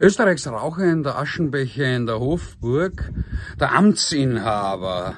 Österreichs Raucher in der Aschenbecher in der Hofburg, der Amtsinhaber,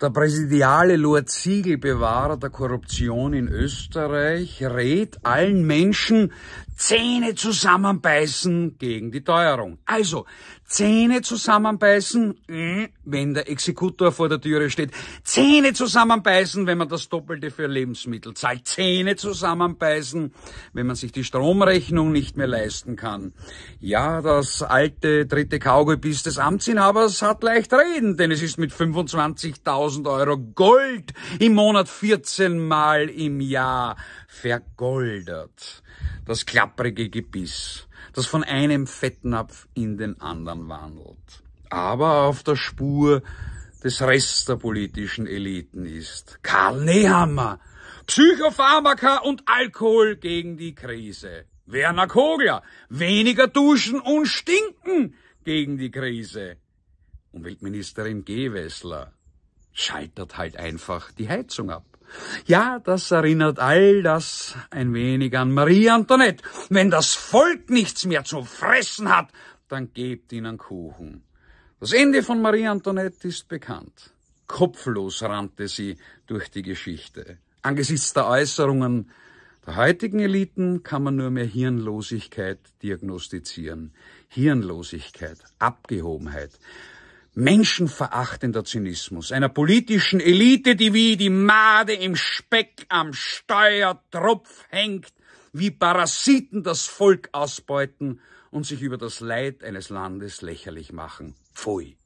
der präsidiale Lord Ziegelbewahrer der Korruption in Österreich, rät allen Menschen, Zähne zusammenbeißen gegen die Teuerung. Also, Zähne zusammenbeißen, äh, wenn der Exekutor vor der Türe steht. Zähne zusammenbeißen, wenn man das Doppelte für Lebensmittel zahlt. Zähne zusammenbeißen, wenn man sich die Stromrechnung nicht mehr leisten kann. Ja, das alte dritte Kaugummis des Amtsinhabers hat leicht reden, denn es ist mit 25.000 Euro Gold im Monat 14 Mal im Jahr vergoldet das klapprige Gebiss, das von einem Fettnapf in den anderen wandelt, aber auf der Spur des Rests der politischen Eliten ist. Karl Nehammer, Psychopharmaka und Alkohol gegen die Krise. Werner Kogler, weniger duschen und stinken gegen die Krise. Umweltministerin Gehwessler, schaltet halt einfach die Heizung ab. Ja, das erinnert all das ein wenig an Marie Antoinette. Wenn das Volk nichts mehr zu fressen hat, dann gebt ihnen Kuchen. Das Ende von Marie Antoinette ist bekannt. Kopflos rannte sie durch die Geschichte. Angesichts der Äußerungen der heutigen Eliten kann man nur mehr Hirnlosigkeit diagnostizieren. Hirnlosigkeit, Abgehobenheit menschenverachtender Zynismus einer politischen Elite, die wie die Made im Speck am Steuertropf hängt, wie Parasiten das Volk ausbeuten und sich über das Leid eines Landes lächerlich machen. Pfui.